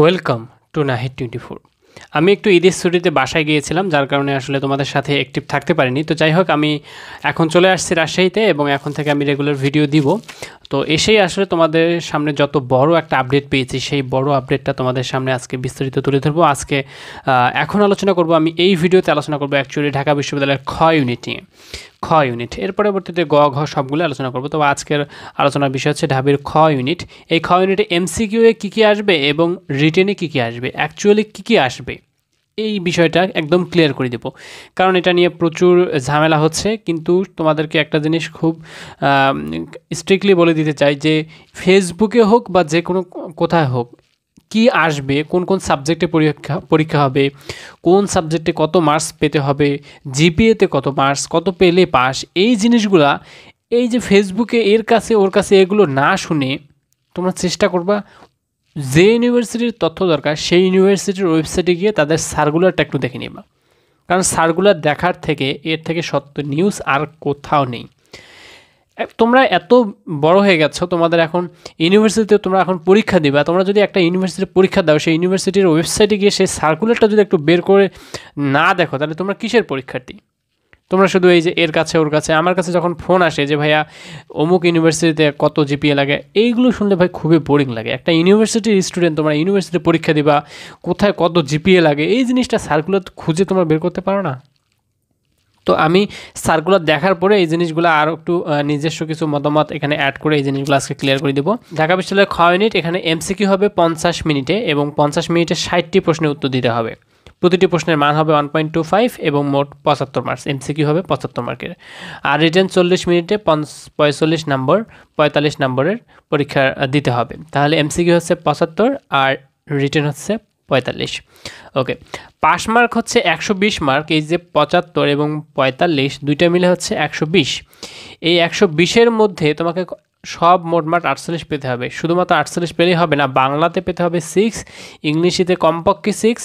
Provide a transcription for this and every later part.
welcome to Nahid twenty four আমি একটু ঈদের ছুটিতে বাসায় গিয়েছিলাম যার কারণে আসলে তোমাদের সাথে অ্যাক্টিভ থাকতে পারিনি তো যাই হোক আমি এখন চলে আসছি রাজশাহীতে এবং এখন থেকে আমি রেগুলার ভিডিও দিব তো এসেই আসলে তোমাদের সামনে যত বড় একটা আপডেট পেয়েছি সেই বড় আপডেটটা তোমাদের সামনে আজকে বিস্তারিত তুলে ধরবো আজকে এখন আলোচনা করব আমি এই ভিডিওতে আলোচনা করব অ্যাকচুয়ালি ঢাকা বিশ্ববিদ্যালয়ের খ ইউনিট নিয়ে খ ইউনিট এর পরবর্তীতে গ ঘ সবগুলো আলোচনা করব তো আজকের আলোচনার বিষয় হচ্ছে ঢাবির খ ইউনিট এই খ ইউনিটে এমসিকিউ এ কী কী আসবে এবং রিটেনে কী কী আসবে অ্যাকচুয়ালি কী কী আসবে এই বিষয়টা একদম ক্লিয়ার করে দেব কারণ এটা নিয়ে প্রচুর ঝামেলা হচ্ছে কিন্তু তোমাদেরকে একটা জিনিস খুব স্ট্রিক্টলি বলে দিতে চাই যে ফেসবুকে হোক বা যে কোনো কোথায় হোক কি আসবে কোন কোন সাবজেক্টে পরীক্ষা পরীক্ষা হবে কোন সাবজেক্টে কত মার্কস পেতে হবে জিপিএতে কত মার্কস কত পেলে পাস এই জিনিসগুলা এই যে ফেসবুকে এর কাছে ওর কাছে এগুলো না শুনে তোমরা চেষ্টা করবা যে ইউনিভার্সিটির তথ্য দরকার সেই ইউনিভার্সিটির ওয়েবসাইটে গিয়ে তাদের সার্কুলারটা একটু দেখে নিবা কারণ সার্কুলার দেখার থেকে এর থেকে সত্য নিউজ আর কোথাও নেই তোমরা এত বড় হয়ে গেছো তোমাদের এখন ইউনিভার্সিটিতে তোমরা এখন পরীক্ষা দিবা তোমরা যদি একটা ইউনিভার্সিটির পরীক্ষা দাও সেই ইউনিভার্সিটির ওয়েবসাইটে গিয়ে সেই সার্কুলারটা যদি একটু বের করে না দেখো তাহলে তোমরা কিসের পরীক্ষার্থী তোমরা শুধু এই যে এর কাছে ওর কাছে আমার কাছে যখন ফোন আসে যে ভাইয়া অমুক ইউনিভার্সিটিতে কত জিপিএ লাগে এইগুলো শুনলে ভাই খুবই বোরিং লাগে একটা ইউনিভার্সিটির স্টুডেন্ট তোমরা ইউনিভার্সিটিতে পরীক্ষা দিবা কোথায় কত জিপিএ লাগে এই জিনিসটা সার্কুলার খুঁজে তোমরা বের করতে পারো না তো আমি সার্কুলার দেখার পরে এই জিনিসগুলো আরও একটু নিজস্ব কিছু মতামত এখানে অ্যাড করে এই জিনিসগুলো আজকে ক্লিয়ার করে দেবো ঢাকা বিশ্ববিদ্যালয়ের খাওয়া ইউনিট এখানে এমসিকিউ হবে পঞ্চাশ মিনিটে এবং পঞ্চাশ মিনিটে ষাটটি প্রশ্নের উত্তর দিতে হবে প্রতিটি প্রশ্নের মান হবে ওয়ান পয়েন্ট টু ফাইভ এবং মোট পঁচাত্তর মার্কস এমসিকিউ হবে পঁচাত্তর মার্কের আর রিটার্ন চল্লিশ মিনিটে পঁয়তাল্লিশ নম্বর পঁয়তাল্লিশ নম্বরের পরীক্ষা দিতে হবে তাহলে এমসিকিউ হচ্ছে পঁচাত্তর আর রিটার্ন হচ্ছে পঁয়তাল্লিশ ওকে পাস মার্ক হচ্ছে একশো বিশ মার্ক এই যে পঁচাত্তর এবং পঁয়তাল্লিশ দুইটা মিলে হচ্ছে একশো বিশ এই একশো বিশের মধ্যে তোমাকে সব মোটমাট আটচল্লিশ পেতে হবে শুধুমাত্র আটচল্লিশ পেলেই হবে না বাংলাতে পেতে হবে সিক্স ইংলিশিতে কমপক্ষে সিক্স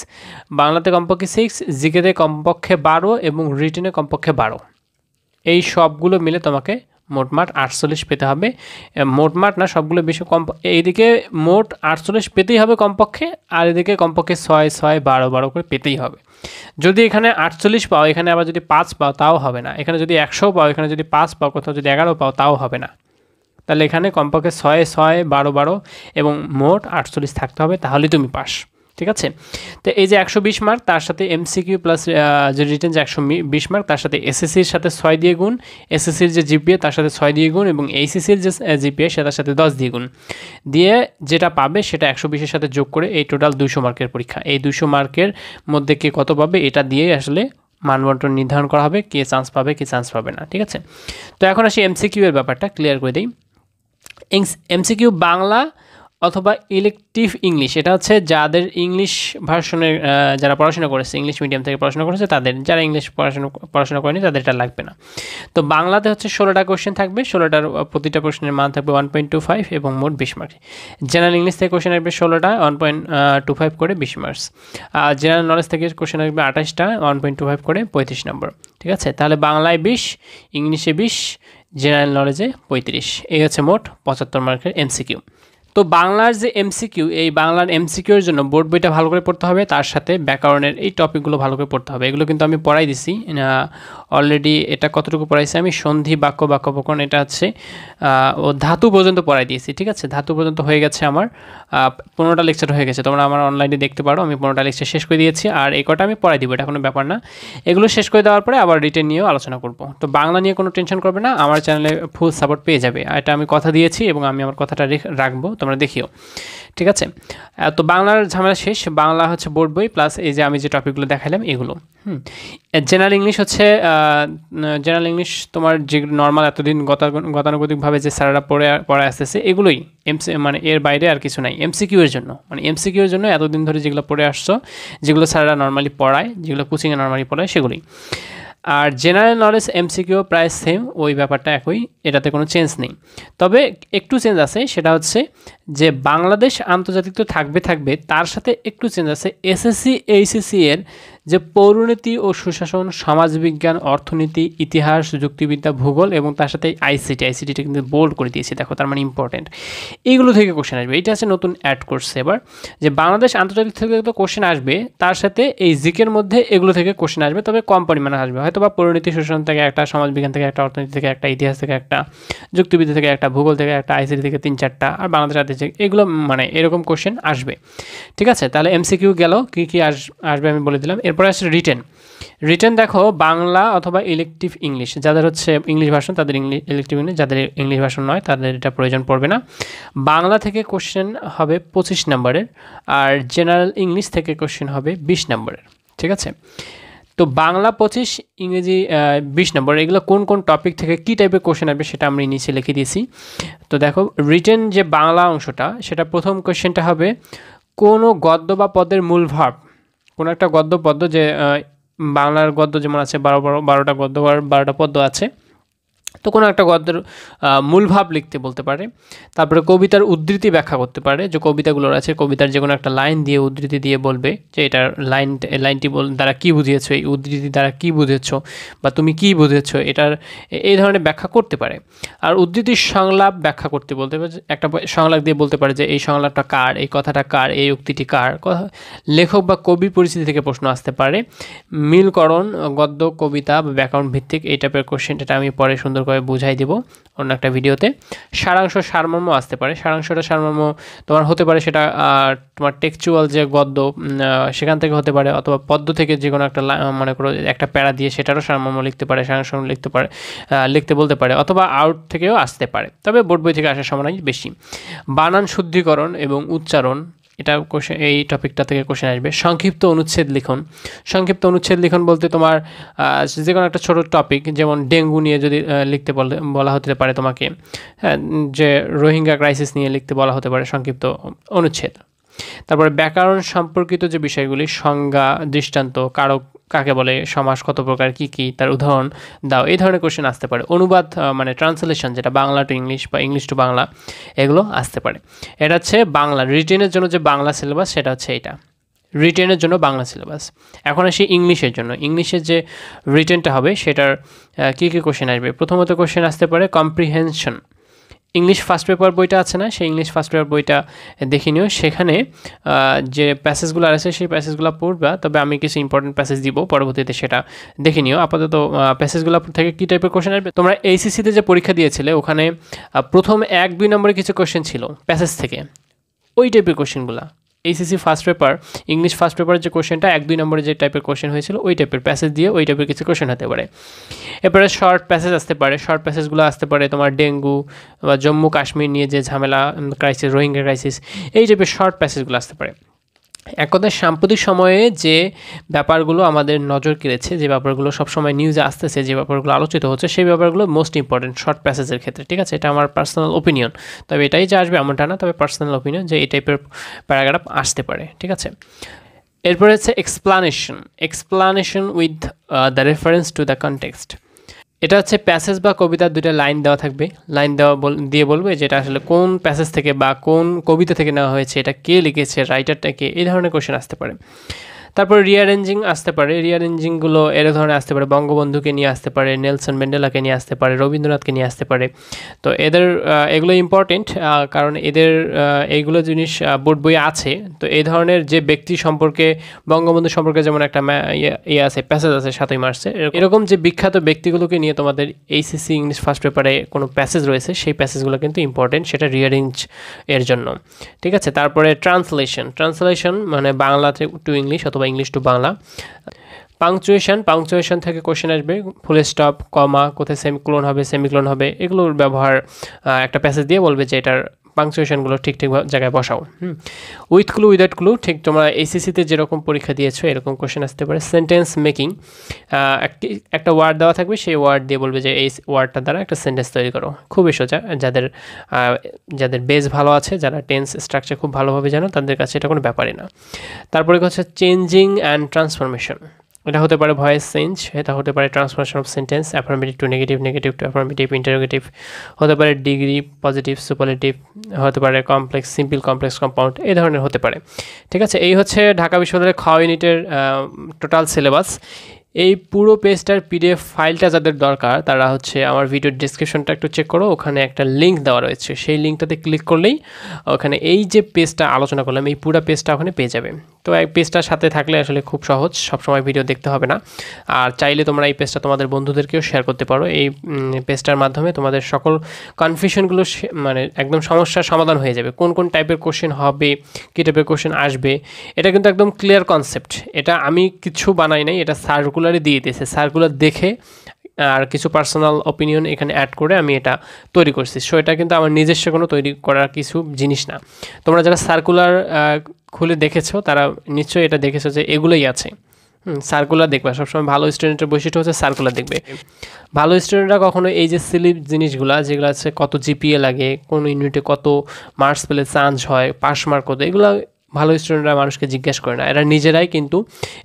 বাংলাতে কমপক্ষে সিক্স জিকেতে কমপক্ষে বারো এবং রিটেনে কমপক্ষে বারো এই সবগুলো মিলে তোমাকে মোটমাট আটচল্লিশ পেতে হবে মোটমাট না সবগুলো বেশি কম এইদিকে মোট আটচল্লিশ পেতেই হবে কমপক্ষে আর এদিকে কমপক্ষে ছয় ছয় বারো বারো করে পেতেই হবে যদি এখানে আটচল্লিশ পাও এখানে আবার যদি পাঁচ পাও তাও হবে না এখানে যদি একশো পাও এখানে যদি পাঁচ পাও কোথাও যদি এগারো পাও তাও হবে না তাহলে এখানে কমপক্ষে ছয় ছয় বারো বারো এবং মোট আটচল্লিশ থাকতে হবে তাহলেই তুমি পাস ঠিক আছে তো এই যে একশো বিশ মার্ক তার সাথে এমসিকিউ প্লাস যে রিটার্ন যে একশো বিশ মার্ক তার সাথে এসএসসির সাথে ছয় দিয়ে গুণ এসএসসির যে জিপিএ তার সাথে ছয় দিয়ে গুণ এবং এইসিসির যে জিপিএ সেটার সাথে দশ দিয়ে গুণ দিয়ে যেটা পাবে সেটা একশো বিশের সাথে যোগ করে এই টোটাল দুশো মার্কের পরীক্ষা এই দুশো মার্কের মধ্যে কে কত পাবে এটা দিয়েই আসলে মানবন্টন নির্ধারণ করা হবে কে চান্স পাবে কে চান্স পাবে না ঠিক আছে তো এখন আসি এমসিকিউ এর ব্যাপারটা ক্লিয়ার করে দিই এমসিকিউ বাংলা অথবা ইলেকটিভ ইংলিশ এটা হচ্ছে যাদের ইংলিশ ভার্সনে যারা পড়াশোনা করেছে ইংলিশ মিডিয়াম থেকে পড়াশোনা করেছে তাদের যারা ইংলিশ পড়াশোনা পড়াশোনা করেনি তাদের এটা লাগবে না তো বাংলাতে হচ্ছে ষোলোটা কোয়েশ্চেন থাকবে ষোলোটার প্রতিটা প্রশ্নের মান থাকবে ওয়ান পয়েন্ট টু ফাইভ এবং মোট বিশ মার্কস জেনারেল ইংলিশ থেকে কোশ্চেন আসবে ষোলোটা ওয়ান পয়েন্ট টু ফাইভ করে বিশ মার্কস আর জেনারেল নলেজ থেকে কোয়েশ্চেন আসবে আঠাশটা ওয়ান পয়েন্ট টু ফাইভ করে পঁয়ত্রিশ নম্বর ঠিক আছে তাহলে বাংলায় বিশ ইংলিশে বিশ জেনারেল নলেজে পঁয়ত্রিশ এই হচ্ছে মোট পঁচাত্তর মার্কের এমসিকিউ তো বাংলার যে এমসিকিউ এই বাংলার এমসিকিউর জন্য বোর্ড বইটা ভালো করে পড়তে হবে তার সাথে ব্যাকরণের এই টপিকগুলো ভালো করে পড়তে হবে এগুলো কিন্তু আমি পড়াই দিছি অলরেডি এটা কতটুকু পড়াইছি আমি সন্ধি বাক্য বাক্য প্রকরণ এটা হচ্ছে ও ধাতু পর্যন্ত পড়াই দিয়েছি ঠিক আছে ধাতু পর্যন্ত হয়ে গেছে আমার পনেরোটা লেকচার হয়ে গেছে তোমরা আমার অনলাইনে দেখতে পারো আমি পনেরোটা লেকচার শেষ করে দিয়েছি আর এই কটা আমি পড়াই দিব এটা কোনো ব্যাপার না এগুলো শেষ করে দেওয়ার পরে আবার রিটেন নিয়েও আলোচনা করব তো বাংলা নিয়ে কোনো টেনশন করবে না আমার চ্যানেলে ফুল সাপোর্ট পেয়ে যাবে এটা আমি কথা দিয়েছি এবং আমি আমার কথাটা রাখবো তোমরা দেখিও ঠিক আছে তো বাংলার ঝামেলা শেষ বাংলা হচ্ছে বোর্ড বই প্লাস এই যে আমি যে টপিকগুলো দেখাইলাম এগুলো হুম জেনারেল ইংলিশ হচ্ছে জেনারেল ইংলিশ তোমার যে নর্মাল এতদিন গতানুগতিকভাবে যে স্যাররা পড়ে পড়া আসতেছে এগুলোই এমসি মানে এর বাইরে আর কিছু নাই এমসিকিউ এর জন্য মানে এমসিকিউ এর জন্য এতদিন ধরে যেগুলো পড়ে আসছো যেগুলো স্যাররা নর্মালি পড়ায় যেগুলো কোচিংয়ে নর্মালি পড়ায় সেগুলোই আর জেনারেল নলেজ এমসিকিউ প্রায় সেম ওই ব্যাপারটা একই এটাতে কোনো চেঞ্জ নেই তবে একটু চেঞ্জ আছে সেটা হচ্ছে যে বাংলাদেশ আন্তর্জাতিক তো থাকবে থাকবে তার সাথে একটু চেঞ্জ আছে এসএসসি এইচএসসি এর যে পৌরনীতি ও সুশাসন সমাজবিজ্ঞান অর্থনীতি ইতিহাস যুক্তিবিদ্যা ভূগোল এবং তার সাথে আইসিটি আইসিটিটা কিন্তু বোল্ড করে দিয়েছে দেখো তার মানে ইম্পর্টেন্ট এইগুলো থেকে কোশ্চেন আসবে এটা আছে নতুন অ্যাড করছে এবার যে বাংলাদেশ আন্তর্জাতিক থেকে তো কোশ্চেন আসবে তার সাথে এই জিকের মধ্যে এগুলো থেকে কোশ্চেন আসবে তবে কম পরিমাণে আসবে হয়তো বা পরিণতি সুশাসন থেকে একটা সমাজবিজ্ঞান থেকে একটা অর্থনীতি থেকে একটা ইতিহাস থেকে একটা যুক্তিবিদ্যা থেকে একটা ভূগোল থেকে একটা আইসিটি থেকে তিন চারটা আর বাংলাদেশ থেকে এগুলো মানে এরকম কোশ্চেন আসবে ঠিক আছে তাহলে এমসিকিউ গেল কী কী আসবে আমি বলে দিলাম এরপরে আসছে রিটেন রিটেন দেখো বাংলা অথবা ইলেকটিভ ইংলিশ যাদের হচ্ছে ইংলিশ ভাষণ তাদের ইংলিশ ইলেকটিভ ইংলিশ যাদের ইংলিশ ভাষণ নয় তাদের এটা প্রয়োজন পড়বে না বাংলা থেকে কোশ্চেন হবে পঁচিশ নম্বরের আর জেনারেল ইংলিশ থেকে কোশ্চেন হবে বিশ নম্বরের ঠিক আছে তো বাংলা পঁচিশ ইংরেজি বিশ নম্বর এগুলো কোন কোন টপিক থেকে কী টাইপের কোশ্চেন আসবে সেটা আমি নিচে লিখে দিয়েছি তো দেখো রিটেন যে বাংলা অংশটা সেটা প্রথম কোশ্চেনটা হবে কোনো গদ্য বা পদের মূল ভাব কোনো একটা গদ্য পদ্য যে বাংলার গদ্য যেমন আছে বারো বারো বারোটা গদ্য বারোটা পদ্য আছে তো কোনো একটা গদ্যের মূলভাব লিখতে বলতে পারে তারপরে কবিতার উদ্ধৃতি ব্যাখ্যা করতে পারে যে কবিতাগুলো আছে কবিতার যে কোনো একটা লাইন দিয়ে উদ্ধৃতি দিয়ে বলবে যে এটার লাইন লাইনটি দ্বারা কী বুঝিয়েছ এই উদ্ধৃতি দ্বারা কী বুঝেছ বা তুমি কী বুঝেছ এটার এই ধরনের ব্যাখ্যা করতে পারে আর উদ্ধৃতির সংলাপ ব্যাখ্যা করতে বলতে পারে একটা সংলাপ দিয়ে বলতে পারে যে এই সংলাপটা কার এই কথাটা কার এই উক্তিটি কার লেখক বা কবির পরিস্থিতি থেকে প্রশ্ন আসতে পারে মিলকরণ গদ্য কবিতা বা ব্যাকরণ ভিত্তিক এই টাইপের কোশ্চেন এটা আমি পরে সুন্দর করে সঠিকভাবে বুঝাই দেব অন্য একটা ভিডিওতে সারাংশ সারমর্ম আসতে পারে সারাংশটা সারমর্ম তোমার হতে পারে সেটা তোমার টেক্সচুয়াল যে গদ্য সেখান থেকে হতে পারে অথবা পদ্য থেকে যে কোনো একটা মনে করো একটা প্যারা দিয়ে সেটারও সারমর্ম লিখতে পারে সারাংশ লিখতে পারে লিখতে বলতে পারে অথবা আউট থেকেও আসতে পারে তবে বোর্ড বই থেকে আসার সময় বেশি বানান শুদ্ধিকরণ এবং উচ্চারণ এটা কোশ্চেন এই টপিকটা থেকে কোশ্চেন আসবে সংক্ষিপ্ত অনুচ্ছেদ লিখন সংক্ষিপ্ত অনুচ্ছেদ লিখন বলতে তোমার যে কোনো একটা ছোটো টপিক যেমন ডেঙ্গু নিয়ে যদি লিখতে বলা হতে পারে তোমাকে হ্যাঁ যে রোহিঙ্গা ক্রাইসিস নিয়ে লিখতে বলা হতে পারে সংক্ষিপ্ত অনুচ্ছেদ তারপরে ব্যাকরণ সম্পর্কিত যে বিষয়গুলি সংজ্ঞা দৃষ্টান্ত কারক কাকে বলে সমাস কত প্রকার কি কি তার উদাহরণ দাও এই ধরনের কোশ্চেন আসতে পারে অনুবাদ মানে ট্রান্সলেশন যেটা বাংলা টু ইংলিশ বা ইংলিশ টু বাংলা এগুলো আসতে পারে এটা হচ্ছে বাংলা রিটেনের জন্য যে বাংলা সিলেবাস সেটা হচ্ছে এটা রিটেনের জন্য বাংলা সিলেবাস এখন আসি ইংলিশের জন্য ইংলিশের যে রিটেনটা হবে সেটার কী কী কোশ্চেন আসবে প্রথমত কোশ্চেন আসতে পারে কম্প্রিহেনশন ইংলিশ ফার্স্ট পেপার বইটা আছে না সেই ইংলিশ ফার্স্ট পেপার বইটা দেখে নিও সেখানে যে প্যাসেজগুলো আছে সেই প্যাসেজগুলো পড়বা তবে আমি কিছু ইম্পর্টেন্ট প্যাসেজ দিব পরবর্তীতে সেটা দেখে নিও আপাতত প্যাসেজগুলো থেকে কী টাইপের কোশ্চেন আসবে তোমরা এইসিসিতে যে পরীক্ষা দিয়েছিলে ওখানে প্রথম এক দুই নম্বরে কিছু কোশ্চেন ছিল প্যাসেজ থেকে ওই টাইপের কোশ্চেনগুলো HSC first paper English first পেপারের যে কোশ্চেনটা এক দুই নম্বরে যে টাইপের কোশ্চেন হয়েছিল ওই টাইপের প্যাসেজ দিয়ে ওই টাইপের কিছু কোশ্চেন হতে পারে এরপরে শর্ট প্যাসেজ আসতে পারে শর্ট প্যাসেজগুলো আসতে পারে তোমার ডেঙ্গু বা জম্মু কাশ্মীর নিয়ে যে ঝামেলা ক্রাইসিস রোহিঙ্গা ক্রাইসিস এই টাইপের শর্ট প্যাসেজগুলো আসতে পারে একদা সাম্প্রতিক সময়ে যে ব্যাপারগুলো আমাদের নজর কেড়েছে যে ব্যাপারগুলো সবসময় নিউজে আসতেছে যে ব্যাপারগুলো আলোচিত হচ্ছে সেই ব্যাপারগুলো মোস্ট ইম্পর্টেন্ট শর্ট প্যাসেজের ক্ষেত্রে ঠিক আছে এটা আমার পার্সোনাল ওপিনিয়ন তবে এটাই যে আসবে এমনটা না তবে পার্সোনাল ওপিনিয়ন যে এই টাইপের প্যারাগ্রাফ আসতে পারে ঠিক আছে এরপরে হচ্ছে explanation explanation with the reference to the context এটা হচ্ছে প্যাসেজ বা কবিতার দুইটা লাইন দেওয়া থাকবে লাইন দেওয়া দিয়ে বলবে যেটা আসলে কোন প্যাসেজ থেকে বা কোন কবিতা থেকে নেওয়া হয়েছে এটা কে লিখেছে রাইটারটা কে এই ধরনের কোশ্চেন আসতে পারে তারপর রিয়ারেঞ্জিং আসতে পারে রিয়ারেঞ্জিংগুলো এর ধরনের আসতে পারে বঙ্গবন্ধুকে নিয়ে আসতে পারে নেলসন ম্যান্ডেলাকে নিয়ে আসতে পারে রবীন্দ্রনাথকে নিয়ে আসতে পারে তো এদের এগুলো ইম্পর্টেন্ট কারণ এদের এইগুলো জিনিস বোর্ড বই আছে তো এই ধরনের যে ব্যক্তি সম্পর্কে বঙ্গবন্ধু সম্পর্কে যেমন একটা ইয়ে, ইয়ে আছে প্যাসেজ আছে সাতই মার্চে এরকম যে বিখ্যাত ব্যক্তিগুলোকে নিয়ে তোমাদের এইসিসি ইংলিশ ফার্স্ট পেপারে কোনো প্যাসেজ রয়েছে সেই প্যাসেজগুলো কিন্তু ইম্পর্টেন্ট সেটা রিয়ারেঞ্জ এর জন্য ঠিক আছে তারপরে ট্রান্সলেশন ট্রান্সলেশন মানে বাংলা টু ইংলিশ অথবা অথবা English to Bangla punctuation punctuation থেকে কোশ্চেন আসবে ফুল স্টপ কমা কোথায় সেমিক্লোন হবে সেমিক্লোন হবে এগুলোর ব্যবহার একটা প্যাসেজ দিয়ে বলবে যে এটার পাংচুয়েশনগুলো ঠিকঠাক জায়গায় বসাও হুম উইথ ক্লু উইদাউট ক্লু ঠিক তোমরা এসিসিতে যেরকম পরীক্ষা দিয়েছো এরকম কোশ্চেন আসতে পারে সেন্টেন্স মেকিং একটা ওয়ার্ড দেওয়া থাকবে সেই ওয়ার্ড দিয়ে বলবে যে এই ওয়ার্ডটার দ্বারা একটা সেন্টেন্স তৈরি করো খুবই সোজা যাদের যাদের বেস ভালো আছে যারা টেন্স স্ট্রাকচার খুব ভালোভাবে জানো তাদের কাছে এটা কোনো ব্যাপারই না তারপরে হচ্ছে চেঞ্জিং অ্যান্ড ট্রান্সফরমেশন এটা হতে পারে ভয়েস চেঞ্জ এটা হতে পারে transformation of sentence affirmative to negative negative to affirmative interrogative হতে পারে ডিগ্রি পজিটিভ সুপারলেটিভ হতে পারে কমপ্লেক্স সিম্পল কমপ্লেক্স কম্পাউন্ড এই ধরনের হতে পারে ঠিক আছে এই হচ্ছে ঢাকা বিশ্ববিদ্যালয়ের খাওয়া ইউনিটের টোটাল সিলেবাস এই পুরো পেজটার পিডিএফ ফাইলটা যাদের দরকার তারা হচ্ছে আমার ভিডিওর ডিসক্রিপশনটা একটু চেক করো ওখানে একটা লিঙ্ক দেওয়া রয়েছে সেই লিঙ্কটাতে ক্লিক করলেই ওখানে এই যে পেজটা আলোচনা করলাম এই পুরো পেজটা ওখানে পেয়ে যাবে তো এই পেজটার সাথে থাকলে আসলে খুব সহজ সবসময় ভিডিও দেখতে হবে না আর চাইলে তোমরা এই পেজটা তোমাদের বন্ধুদেরকেও শেয়ার করতে পারো এই পেজটার মাধ্যমে তোমাদের সকল কনফিউশনগুলো মানে একদম সমস্যার সমাধান হয়ে যাবে কোন কোন টাইপের কোশ্চেন হবে কী টাইপের কোশ্চেন আসবে এটা কিন্তু একদম ক্লিয়ার কনসেপ্ট এটা আমি কিছু বানাই নাই এটা সার্কুলার সার্কুলারই দিয়ে দিয়েছে সার্কুলার দেখে আর কিছু পার্সোনাল অপিনিয়ন এখানে অ্যাড করে আমি এটা তৈরি করছি সো এটা কিন্তু আমার নিজস্ব কোনো তৈরি করার কিছু জিনিস না তোমরা যারা সার্কুলার খুলে দেখেছো তারা নিশ্চয়ই এটা দেখেছো যে এগুলোই আছে সার্কুলার দেখবে সবসময় ভালো স্টুডেন্টের বৈশিষ্ট্য হচ্ছে সার্কুলার দেখবে ভালো স্টুডেন্টরা কখনো এই যে সিলিপ জিনিসগুলো যেগুলো আছে কত জিপিএ লাগে কোন ইউনিটে কত মার্কস পেলে চান্স হয় পাস মার্ক কত এগুলো ভালো স্টুডেন্টরা মানুষকে জিজ্ঞেস করে না এরা নিজেরাই কিন্তু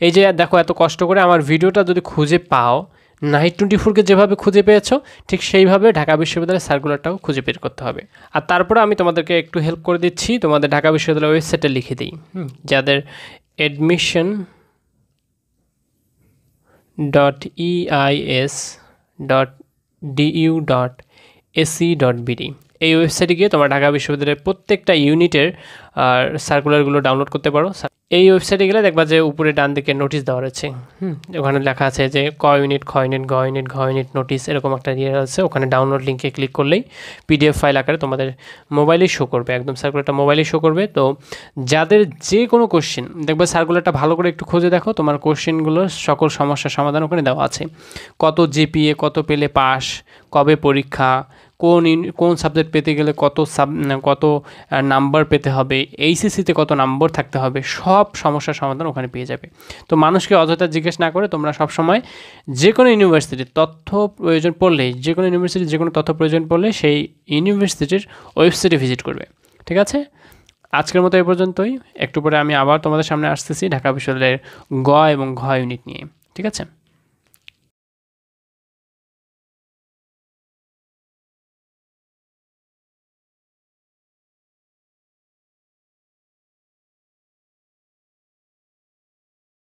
এই যে দেখো এত কষ্ট করে আমার ভিডিওটা যদি খুঁজে পাও নাইট টোয়েন্টি ফোরকে যেভাবে খুঁজে পেয়েছো ঠিক সেইভাবে ঢাকা বিশ্ববিদ্যালয়ের সার্কুলারটাও খুঁজে বের করতে হবে আর তারপরে আমি তোমাদেরকে একটু হেল্প করে দিচ্ছি তোমাদের ঢাকা বিশ্ববিদ্যালয়ের ওয়েবসাইটে লিখে দিই যাদের admission dot EIS dot DU dot AC dot BD এই ওয়েবসাইটে গিয়ে তোমরা ঢাকা বিশ্ববিদ্যালয়ের প্রত্যেকটা ইউনিটের সার্কুলারগুলো ডাউনলোড করতে পারো এই ওয়েবসাইটে গেলে দেখবা যে উপরে ডান দিকে নোটিশ দেওয়া রয়েছে হুম ওখানে লেখা আছে যে ক ইউনিট খ ইউনিট গ ইউনিট ঘ ইউনিট নোটিশ এরকম একটা ইয়ে আছে ওখানে ডাউনলোড লিঙ্কে ক্লিক করলেই পিডিএফ ফাইল আকারে তোমাদের মোবাইলে শো করবে একদম সার্কুলারটা মোবাইলে শো করবে তো যাদের যে কোনো কোশ্চেন দেখবা সার্কুলারটা ভালো করে একটু খুঁজে দেখো তোমার কোশ্চেনগুলোর সকল সমস্যার সমাধান ওখানে দেওয়া আছে কত জিপিএ কত পেলে পাস কবে পরীক্ষা কোন কোন সাবজেক্ট পেতে গেলে কত সাব মানে কত নাম্বার পেতে হবে এইচএসসিতে কত নাম্বার থাকতে হবে সব সমস্যার সমাধান ওখানে পেয়ে যাবে তো মানুষকে অযথা জিজ্ঞেস না করে তোমরা সব সময় যে কোনো ইউনিভার্সিটির তথ্য প্রয়োজন পড়লে যে কোনো ইউনিভার্সিটির যে কোনো তথ্য প্রয়োজন পড়লে সেই ইউনিভার্সিটির ওয়েবসাইটে ভিজিট করবে ঠিক আছে আজকের মতো এ পর্যন্তই একটু পরে আমি আবার তোমাদের সামনে আসতেছি ঢাকা বিশ্ববিদ্যালয়ের গ এবং ঘ ইউনিট নিয়ে ঠিক আছে